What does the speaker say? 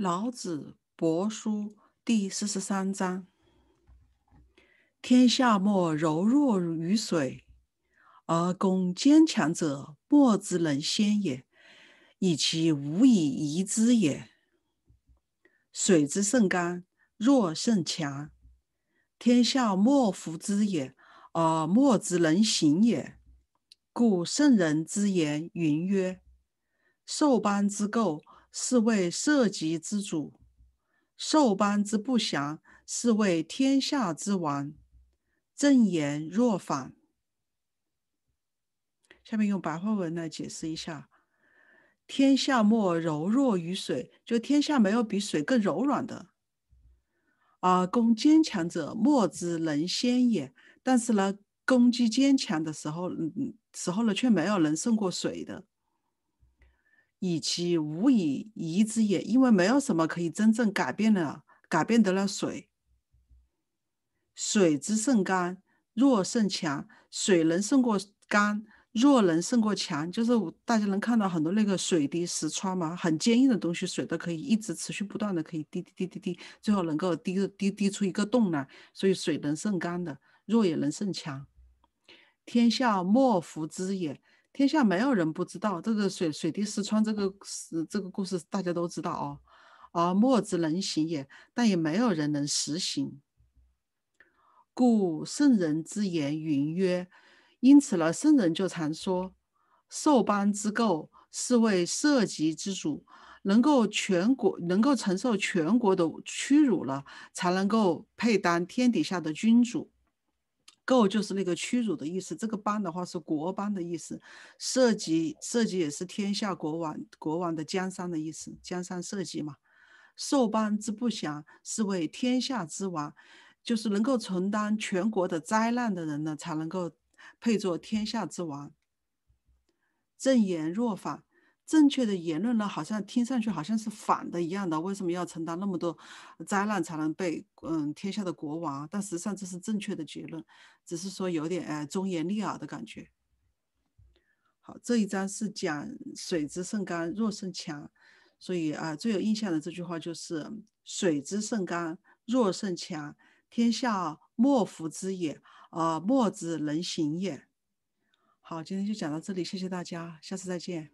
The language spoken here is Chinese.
老子帛书第四十三章：天下莫柔弱于水，而攻坚强者莫之能先也，以其无以易之也。水之甚刚，弱甚强，天下莫服之也，而莫之能行也。故圣人之言云曰：“受邦之垢。”是为社稷之主，受邦之不祥；是为天下之王，正言若反。下面用白话文来解释一下：天下莫柔弱于水，就天下没有比水更柔软的；而攻坚强者，莫之能先也。但是呢，攻击坚强的时候，嗯，时候呢，却没有能胜过水的。以其无以移之也，因为没有什么可以真正改变了，改变得了水。水之胜干，弱胜强。水能胜过干，弱能胜过强。就是大家能看到很多那个水滴石穿嘛，很坚硬的东西，水都可以一直持续不断的可以滴滴滴滴滴，最后能够滴滴滴出一个洞来。所以水能胜干的，弱也能胜强。天下莫服之也。天下没有人不知道这个水水滴石穿这个这个故事，大家都知道哦，而莫之能行也。但也没有人能实行。故圣人之言云曰：因此呢，圣人就常说，受邦之垢，是为社稷之主，能够全国能够承受全国的屈辱了，才能够配当天底下的君主。构就是那个屈辱的意思，这个邦的话是国邦的意思，社稷社稷也是天下国王国王的江山的意思，江山社稷嘛。受邦之不祥，是为天下之王，就是能够承担全国的灾难的人呢，才能够配做天下之王。正言若反。正确的言论呢，好像听上去好像是反的一样的，为什么要承担那么多灾难才能被嗯天下的国王？但实际上这是正确的结论，只是说有点哎忠言逆耳的感觉。好，这一章是讲水之盛干，弱胜强，所以啊最有印象的这句话就是“水之盛干，弱盛强，天下莫福之也，啊，莫之能行也。”好，今天就讲到这里，谢谢大家，下次再见。